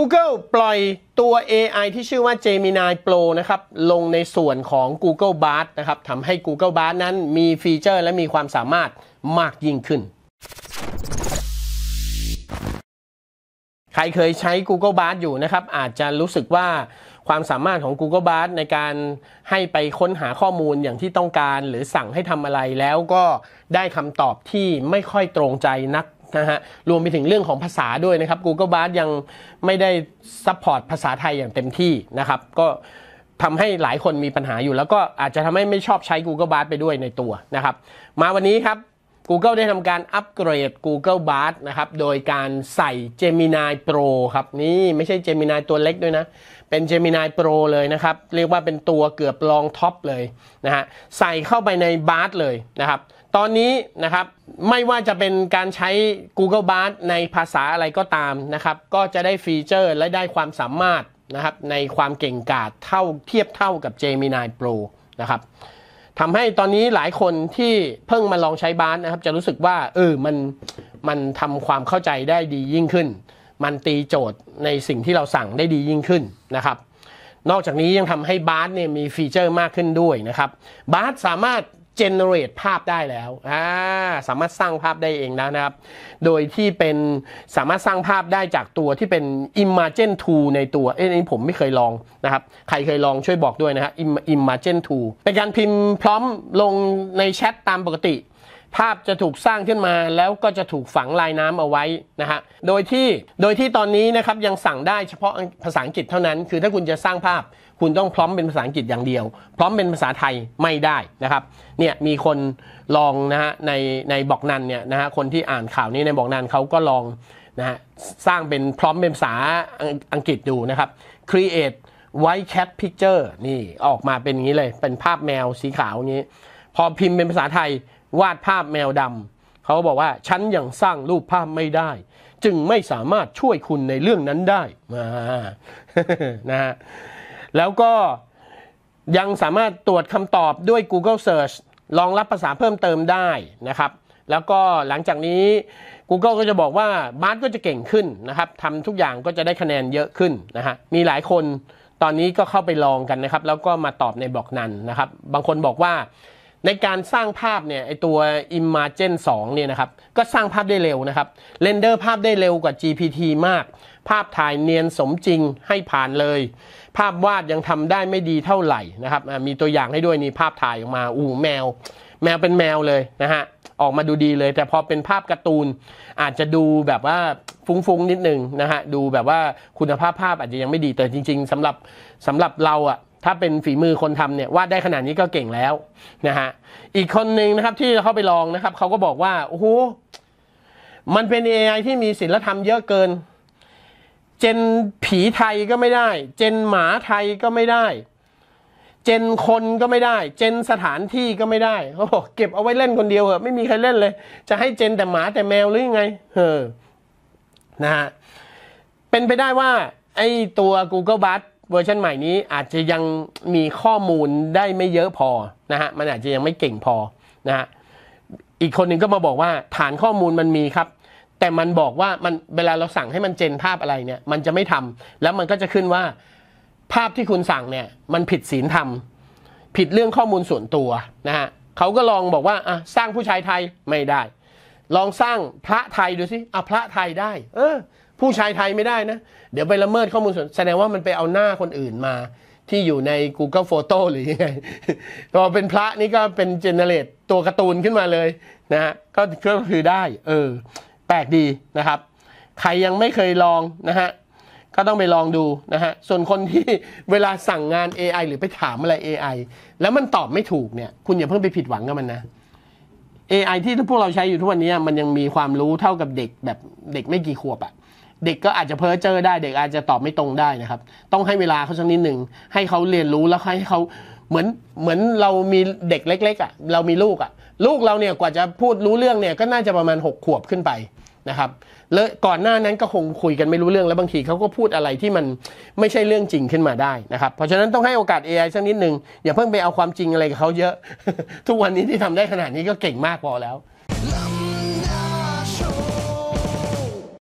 Google ปล่อยตัว AI ที่ชื่อว่า Gemini Pro นะครับลงในส่วนของ Google Bard นะครับทำให้ Google Bard นั้นมีฟีเจอร์และมีความสามารถมากยิ่งขึ้น ใครเคยใช้ Google Bard อยู่นะครับอาจจะรู้สึกว่าความสามารถของ Google Bard ในการให้ไปค้นหาข้อมูลอย่างที่ต้องการหรือสั่งให้ทำอะไรแล้วก็ได้คำตอบที่ไม่ค่อยตรงใจนักนะฮะรวมไปถึงเรื่องของภาษาด้วยนะครับ Google Bard ยังไม่ได้ซัพพอร์ตภาษาไทยอย่างเต็มที่นะครับ ก็ทำให้หลายคนมีปัญหาอยู่ แล้วก็อาจจะทำให้ไม่ชอบใช้ Google Bard ไปด้วยในตัวนะครับ มาวันนี้ครับ Google ได้ทำการอัปเกรด Google Bard นะครับ โดยการใส่ Gemini Pro ครับ นี่ไม่ใช่ Gemini ตัวเล็กด้วยนะ เป็น Gemini Pro เลยนะครับ เรียกว่าเป็นตัวเกือบรองท็อปเลยนะฮะใส่เข้าไปใน Bard เลยนะครับตอนนี้นะครับไม่ว่าจะเป็นการใช้ Google b a r ในภาษาอะไรก็ตามนะครับ ก็จะได้ฟีเจอร์และได้ความสามารถนะครับในความเก่งกาจเท่าเทียบเท่ากับ Gemini Pro นะครับทำให้ตอนนี้หลายคนที่เพิ่งมาลองใช้บาร์นะครับ จะรู้สึกว่าเออมันมันทำความเข้าใจได้ดียิ่งขึ้น มันตีโจทย์ในสิ่งที่เราสั่งได้ดียิ่งขึ้นนะครับ นอกจากนี้ยังทำให้บาร์เนี่ยมีฟีเจอร์มากขึ้นด้วยนะครับบาร์สามารถเจเนเรตภาพได้แล้วอ่าสามารถสร้างภาพได้เองแล้วนะครับ โดยที่เป็นสามารถสร้างภาพได้จากตัวที่เป็น Imagen tool ในตัว เอ้ยนีผมไม่เคยลองนะครับ ใครเคยลองช่วยบอกด้วยนะครับ Imagen tool เป็นการพิมพ์พร้อมลงในแชทตามปกติ ภาพจะถูกสร้างขึ้นมาแล้วก็จะถูกฝังลายน้ำเอาไว้นะฮะ โดยที่ โดยที่ตอนนี้นะครับยังสั่งได้เฉพาะภาษาอังกฤษเท่านั้น คือถ้าคุณจะสร้างภาพคุณต้องพร้อมเป็นภาษาอังกฤษอย่างเดียว พร้อมเป็นภาษาไทยไม่ได้นะครับ เนี่ยมีคนลองนะฮะในในบอกนันเนี่ยนะฮะคนที่อ่านข่าวนี้ในบอกนันเขาก็ลองนะฮะสร้างเป็นพร้อมเป็นภาษาอังกฤษดูนะครับ create white cat picture นี่ออกมาเป็นอย่างนี้เลย เป็นภาพแมวสีขาวอย่างนี้พอพิมพ์เป็นภาษาไทย วาดภาพแมวดำเขาบอกว่าฉันยังสร้างรูปภาพไม่ได้ จึงไม่สามารถช่วยคุณในเรื่องนั้นได้นะฮะแล้วก็ยังสามารถตรวจคำตอบด้วย Google Search ลองรับภาษาเพิ่มเติมได้นะครับแล้วก็หลังจากนี้ Google ก็จะบอกว่าบาร์ก็จะเก่งขึ้นนะครับทำทุกอย่างก็จะได้คะแนนเยอะขึ้นนะฮะมีหลายคนตอนนี้ก็เข้าไปลองกันนะครับ แล้วก็มาตอบในบล็อกนั้นนะครับ บางคนบอกว่าในการสร้างภาพเนี่ยไอตัว Imagen 2 เนี่ยนะครับก็สร้างภาพได้เร็วนะครับเรนเดอร์ภาพได้เร็วกว่า GPT มากภาพถ่ายเนียนสมจริงให้ผ่านเลย ภาพวาดยังทำได้ไม่ดีเท่าไหร่นะครับมีตัวอย่างให้ด้วยนี่ภาพถ่ายออกมาอูแมว แมวเป็นแมวเลยนะฮะออกมาดูดีเลยแต่พอเป็นภาพการ์ตูนอาจจะดูแบบว่าฟุ้งๆนิดนึงนะฮะดูแบบว่าคุณภาพภาพอาจจะยังไม่ดี แต่จริงๆสำหรับสำหรับเราอะถ้าเป็นฝีมือคนทำเนี่ยวาดได้ขนาดนี้ก็เก่งแล้วนะฮะอีกคนหนึ่งนะครับที่เขาไปลองนะครับเขาก็บอกว่าโอ้โหมันเป็น AI ที่มีศิลธรรมเยอะเกินเจนผีไทยก็ไม่ได้ เจนหมาไทยก็ไม่ได้ เจนคนก็ไม่ได้ เจนสถานที่ก็ไม่ได้เขาบอกเก็บเอาไว้เล่นคนเดียวเหอะไม่มีใครเล่นเลย จะให้เจนแต่หมาแต่แมวหรือยังไง เออ นะฮะ เป็นไปได้ว่าไอ้ตัว Google b a r เวอร์ชันใหม่นี้อาจจะยังมีข้อมูลได้ไม่เยอะพอนะฮะ มันอาจจะยังไม่เก่งพอนะฮะ อีกคนหนึ่งก็มาบอกว่าฐานข้อมูลมันมีครับแต่มันบอกว่ามันเวลาเราสั่งให้มันเจนภาพอะไรเนี่ย มันจะไม่ทำ แล้วมันก็จะขึ้นว่า ภาพที่คุณสั่งเนี่ย มันผิดศีลธรรมผิดเรื่องข้อมูลส่วนตัวนะฮะเขาก็ลองบอกว่าอ่ะสร้างผู้ชายไทยไม่ได้ ลองสร้างพระไทยดูสิอ่ะพระไทยได้ เออ ผู้ชายไทยไม่ได้นะ เดี๋ยวไปละเมิดข้อมูลส่วนแสดงว่ามันไปเอาหน้าคนอื่นมา ที่อยู่ใน Google Photo หรือยังไงพอเป็นพระนี่ก็เป็นเจเนเรตตัวการ์ตูนขึ้นมาเลยนะฮะก็คือได้ เออแปลกดีนะครับ ใครยังไม่เคยลองนะฮะก็ต้องไปลองดูนะฮะส่วนคนที่เวลาสั่งงาน AI หรือไปถามอะไร AI แล้วมันตอบไม่ถูกเนี่ยคุณอย่าเพิ่งไปผิดหวังกับมันนะ AI ที่พวกเราใช้อยู่ทุกวันนี้มันยังมีความรู้เท่ากับเด็กแบบเด็กไม่กี่ขวบอะเด็กก็อาจจะเพ้อเจ้อได้เด็กอาจจะตอบไม่ตรงได้นะครับต้องให้เวลาเขาสักนิดหนึ่งให้เขาเรียนรู้แล้วให้เขาเหมือนเหมือนเรามีเด็กเล็กๆอ่ะเรามีลูกอ่ะ ลูกเราเนี่ยกว่าจะพูดรู้เรื่องเนี่ยก็น่าจะประมาณ 6 ขวบขึ้นไปนะครับแล้วก่อนหน้านั้นก็คงคุยกันไม่รู้เรื่อง แล้วบางทีเขาก็พูดอะไรที่มันไม่ใช่เรื่องจริงขึ้นมาได้นะครับเพราะฉะนั้นต้องให้โอกาส AI สักนิดหนึ่งอย่าเพิ่งไปเอาความจริงอะไรกับเขาเยอะทุกวันนี้ที่ทำได้ขนาดนี้ก็เก่งมากพอแล้ว